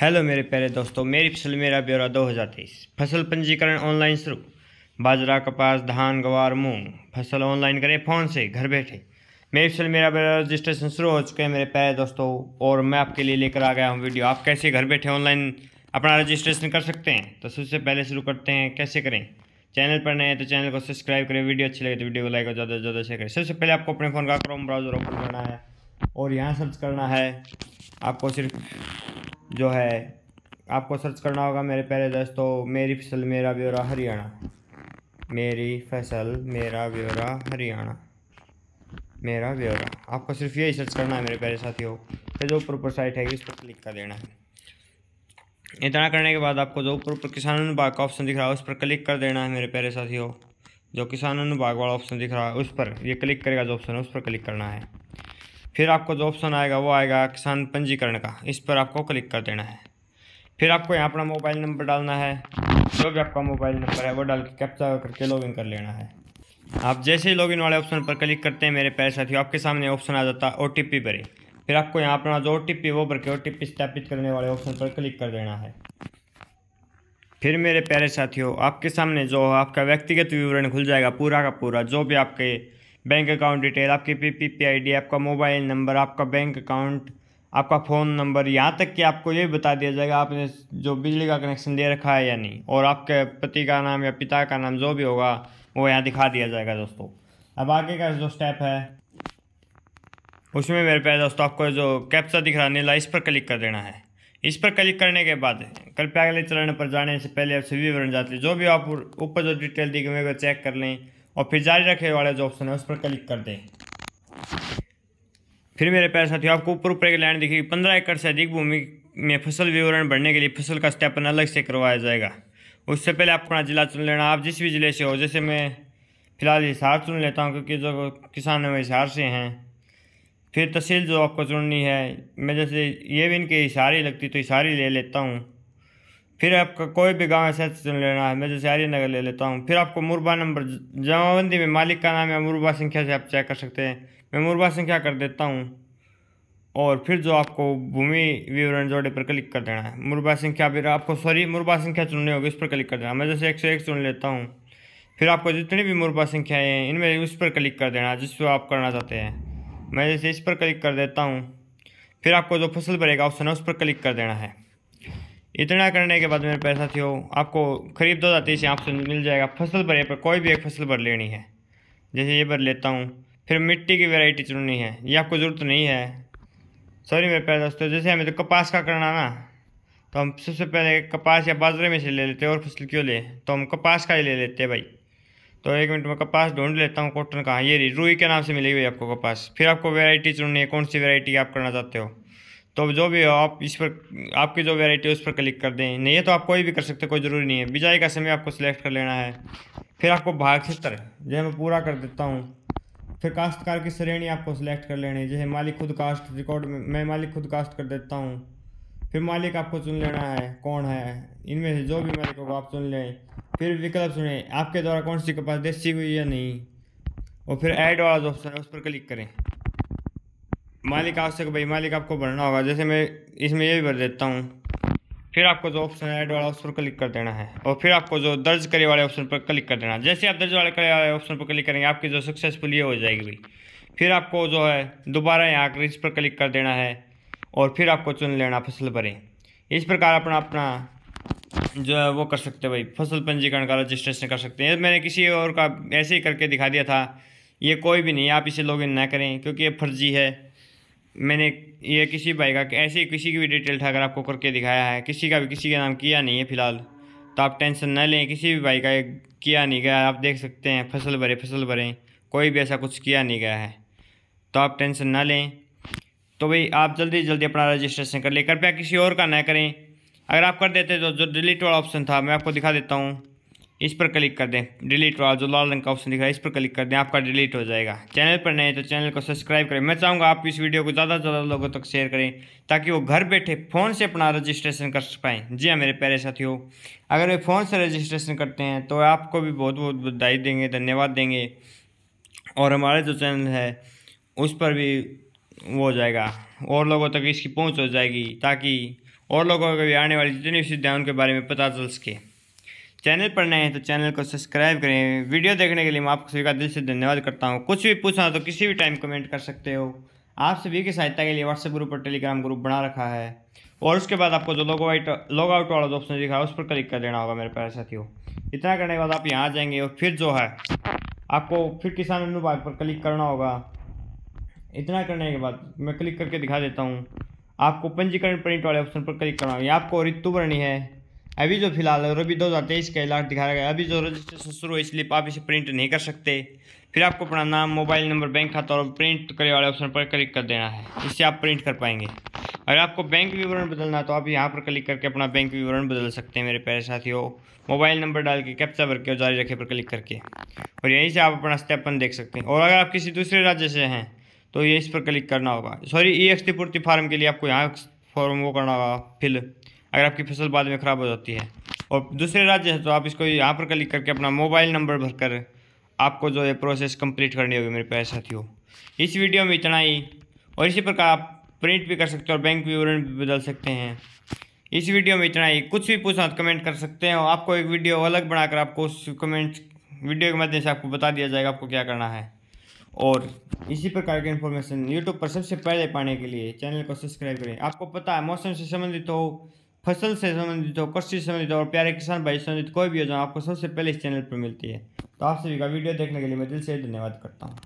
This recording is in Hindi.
हेलो मेरे प्यारे दोस्तों मेरी फसल मेरा ब्यौरा 2023 फसल पंजीकरण ऑनलाइन शुरू बाजरा कपास धान गवार मूंग फसल ऑनलाइन करें फ़ोन से घर बैठे मेरी फसल मेरा ब्यौरा रजिस्ट्रेशन शुरू हो चुके हैं मेरे प्यारे दोस्तों और मैं आपके लिए लेकर आ गया हूँ वीडियो आप कैसे घर बैठे ऑनलाइन अपना रजिस्ट्रेशन कर सकते हैं तो सबसे पहले शुरू करते हैं कैसे करें चैनल पर नए हैं तो चैनल को सब्सक्राइब करें वीडियो अच्छी लगे तो वीडियो को लाइक और ज़्यादा से ज़्यादा शेयर करें सबसे पहले आपको अपने फ़ोन का क्रोम ब्राउज़र ओपन करना है और यहाँ सर्च करना है आपको सिर्फ जो है आपको सर्च करना होगा मेरे पहले दोस्तों मेरी फसल मेरा ब्यौरा हरियाणा मेरी फसल मेरा ब्यौरा हरियाणा मेरा ब्यौरा आपको सिर्फ यही सर्च करना है मेरे प्यारे साथियों फिर जो ऊपर ऊपर साइट है इस पर क्लिक कर देना है इतना करने के बाद आपको जो ऊपर ऊपर किसान अनुभाग का ऑप्शन दिख रहा है उस पर क्लिक कर देना है मेरे प्यारे साथियों जो किसान अनुभाग वाला ऑप्शन दिख रहा है उस पर ये क्लिक करेगा जो ऑप्शन है उस पर क्लिक करना है फिर आपको जो ऑप्शन आएगा वो आएगा किसान पंजीकरण का इस पर आपको क्लिक कर देना है फिर आपको यहाँ अपना मोबाइल नंबर डालना है जो भी आपका मोबाइल नंबर है वो डाल के कैप्चा करके लॉगिन कर लेना है आप जैसे ही लॉगिन वाले ऑप्शन पर क्लिक करते हैं मेरे प्यारे साथियों आपके सामने ऑप्शन आ जाता है ओ टी पी फिर आपको यहाँ अपना जो ओ टी पी वो भर के ओ टी पी स्थापित करने वाले ऑप्शन पर क्लिक कर देना है फिर मेरे प्यारे साथियों आपके सामने जो आपका व्यक्तिगत विवरण खुल जाएगा पूरा का पूरा जो भी आपके बैंक अकाउंट डिटेल आपकी P P P I D आपका मोबाइल नंबर आपका बैंक अकाउंट आपका फ़ोन नंबर यहाँ तक कि आपको ये बता दिया जाएगा आपने जो बिजली का कनेक्शन दे रखा है या नहीं और आपके पति का नाम या पिता का नाम जो भी होगा वो यहाँ दिखा दिया जाएगा दोस्तों अब आगे का जो स्टेप है उसमें मेरे पास दोस्तों आपको जो कैप्चा दिख रहा नीला इस पर क्लिक कर देना है इस पर क्लिक करने के बाद कृपया अगले चरण पर जाने से पहले आप सभी विवरण जाते जो भी आप ऊपर जो डिटेल दी गई है चेक कर लें और फिर जारी रखे वाला जो ऑप्शन है उस पर क्लिक कर दें फिर मेरे प्यार साथियों आपको ऊपर ऊपर की लाइन दिखेगी पंद्रह एकड़ से अधिक भूमि में फसल विवरण भरने के लिए फसल का स्टेपन अलग से करवाया जाएगा उससे पहले आप अपना ज़िला चुन लेना आप जिस भी ज़िले से हो जैसे मैं फ़िलहाल हिसार चुन लेता हूँ क्योंकि जो किसान है हिसार से हैं फिर तहसील जो आपको चुननी है मैं जैसे ये भी इनके हिसार ही लगती तो हिसार ही ले लेता हूँ फिर आपका कोई भी गांव ऐसा चुन लेना है मैं जैसे आर्य नगर ले लेता हूँ फिर आपको मुरबा नंबर जमाबंदी में मालिक का नाम है मुरबा संख्या से आप चेक कर सकते हैं मैं मुरबा संख्या कर देता हूँ और फिर जो आपको भूमि विवरण जोड़े पर क्लिक कर देना है मुरबा संख्या फिर आपको सॉरी मुरबा संख्या चुननी होगी इस पर क्लिक कर देना मैं जैसे एक सौ एक चुन लेता हूँ फिर आपको जितनी भी मुरबा संख्याएँ हैं इनमें उस पर क्लिक कर देना जिस पर आप करना चाहते हैं मैं जैसे इस पर क्लिक कर देता हूँ फिर आपको जो फसल भरेगा ऑप्शन है उस पर क्लिक कर देना है इतना करने के बाद मेरे पैसा थी आपको खरीद दो हज़ार तेईस आपसे मिल जाएगा फसल भर पर कोई भी एक फसल भर लेनी है जैसे ये भर लेता हूँ फिर मिट्टी की वेराइटी चुननी है ये आपको ज़रूरत नहीं है सॉरी मेरे पैर दोस्तों जैसे हमें तो कपास का करना ना तो हम सबसे पहले कपास या बाजरे में से ले लेते हैं और फसल क्यों ले तो हम कपास का ही ले लेते हैं भाई तो एक मिनट में कपास ढूंढ लेता हूँ कॉटन का ये रूई के नाम से मिलेगी भाई आपको कपास फिर आपको वैरायटी चुननी है कौन सी वेराइटी आप करना चाहते हो तो जो भी आप इस पर आपकी जो वेराइटी है उस पर क्लिक कर दें नहीं है तो आप कोई भी कर सकते कोई ज़रूरी नहीं है बिजाई का समय आपको सिलेक्ट कर लेना है फिर आपको भाग क्षेत्र जो मैं पूरा कर देता हूँ फिर काश्तकार की श्रेणी आपको सिलेक्ट कर लेनी है जैसे मालिक खुद कास्ट रिकॉर्ड मैं मालिक खुद कास्ट कर देता हूँ फिर मालिक आपको चुन लेना है कौन है इनमें से जो भी मालिक होगा आप चुन लें फिर विकल्प सुने आपके द्वारा कौन सी कपास देसी हुई या नहीं और फिर ऐड वाला जो ऑप्शन है उस पर क्लिक करें मालिक आवश्यक भाई मालिक आपको भरना होगा जैसे मैं इसमें ये भी भर देता हूँ फिर आपको जो ऑप्शन है ऐड वाला ऑप्शन पर क्लिक कर देना है और फिर आपको जो दर्ज करे वाले ऑप्शन पर क्लिक कर देना है जैसे आप दर्ज वाले करे वाले ऑप्शन पर क्लिक करेंगे आपकी जो सक्सेसफुल ये हो जाएगी भाई फिर आपको जो है दोबारा यहाँ आकर इस पर क्लिक कर देना है और फिर आपको चुन लेना फसल भरें इस प्रकार अपना अपना जो है वो कर सकते हैं भाई फसल पंजीकरण का रजिस्ट्रेशन कर सकते हैं मैंने किसी और का ऐसे ही करके दिखा दिया था ये कोई भी नहीं आप इसे इन ना करें क्योंकि ये फर्जी है मैंने ये किसी भाई का ऐसे किसी की भी डिटेल उठाकर आपको करके दिखाया है किसी का भी किसी का नाम किया नहीं है फिलहाल तो आप टेंशन ना लें किसी भी भाई का किया नहीं गया आप देख सकते हैं फसल भरे फसल भरे कोई भी ऐसा कुछ किया नहीं गया है तो आप टेंशन ना लें तो भाई आप जल्दी जल्दी अपना रजिस्ट्रेशन कर लें कृपया किसी और का ना करें अगर आप कर देते तो जो डिलीट वाला ऑप्शन था मैं आपको दिखा देता हूँ इस पर क्लिक कर दें डिलीट वाला जो लाल रंग का ऑप्शन दिख रहा है इस पर क्लिक कर दें आपका डिलीट हो जाएगा चैनल पर नए तो चैनल को सब्सक्राइब करें मैं चाहूँगा आप इस वीडियो को ज़्यादा से ज़्यादा लोगों तक शेयर करें ताकि वो घर बैठे फ़ोन से अपना रजिस्ट्रेशन कर पाएँ जी हाँ मेरे प्यारे साथियों अगर वे फ़ोन से रजिस्ट्रेशन करते हैं तो आपको भी बहुत बहुत बधाई देंगे धन्यवाद देंगे और हमारा जो चैनल है उस पर भी वो हो जाएगा और लोगों तक इसकी पहुँच हो जाएगी ताकि और लोगों को भी आने वाली जितनी सुविधाएँ उनके बारे में पता चल सके चैनल पर नए हैं तो चैनल को सब्सक्राइब करें वीडियो देखने के लिए मैं आपको सभी का दिल से धन्यवाद करता हूँ कुछ भी पूछना तो किसी भी टाइम कमेंट कर सकते हो आप सभी की सहायता के लिए व्हाट्सएप ग्रुप और टेलीग्राम ग्रुप बना रखा है और उसके बाद आपको जो लोग आउट लॉग आउट वाला जो ऑप्शन दिखा उस पर क्लिक कर देना होगा मेरे प्यारे साथियों इतना करने के बाद आप यहाँ आ जाएंगे और फिर जो है आपको फिर किसान अनुभाग पर क्लिक करना होगा इतना करने के बाद मैं क्लिक करके दिखा देता हूँ आपको पंजीकरण प्रिंट वाले ऑप्शन पर क्लिक करना होगा यहाँ आपको ऋतु भरनी है अभी जो फिलहाल है रबी दो हज़ार तेईस का इलाज दिखाया गया अभी जो रजिस्ट्रेशन शुरू है इसलिए आप इसे प्रिंट नहीं कर सकते फिर आपको अपना नाम मोबाइल नंबर बैंक खाता और प्रिंट करने वाले ऑप्शन पर क्लिक कर देना है इससे आप प्रिंट कर पाएंगे अगर आपको बैंक विवरण बदलना है तो आप यहाँ पर क्लिक करके अपना बैंक विवरण बदल सकते हैं मेरे पैर साथियों मोबाइल नंबर डाल के कैप्चा भर के और जारी रखे पर क्लिक करके और यहीं से आप अपना स्टेपन देख सकते हैं और अगर आप किसी दूसरे राज्य से हैं तो ये इस पर क्लिक करना होगा सॉरी ई एक्सटी पूर्ति फार्म के लिए आपको यहाँ फॉर्म वो करना होगा फिल अगर आपकी फसल बाद में ख़राब हो जाती है और दूसरे राज्य है तो आप इसको यहाँ पर क्लिक करके अपना मोबाइल नंबर भरकर आपको जो है प्रोसेस कंप्लीट करनी होगी मेरे प्यारे साथियों इस वीडियो में इतना ही और इसी प्रकार आप प्रिंट भी कर सकते हो और बैंक विवरण भी बदल सकते हैं इस वीडियो में इतना ही कुछ भी पूछना तो कमेंट कर सकते हैं और आपको एक वीडियो अलग बनाकर आपको उस कमेंट वीडियो के माध्यम से आपको बता दिया जाएगा आपको क्या करना है और इसी प्रकार की इन्फॉर्मेशन यूट्यूब पर सबसे पहले पाने के लिए चैनल को सब्सक्राइब करें आपको पता है मौसम से संबंधित हो फसल से संबंधित हो कृषि से संबंधित हो और प्यारे किसान भाई संबंधित कोई भी योजना आपको सबसे पहले इस चैनल पर मिलती है तो आप सभी का वीडियो देखने के लिए मैं दिल से धन्यवाद करता हूँ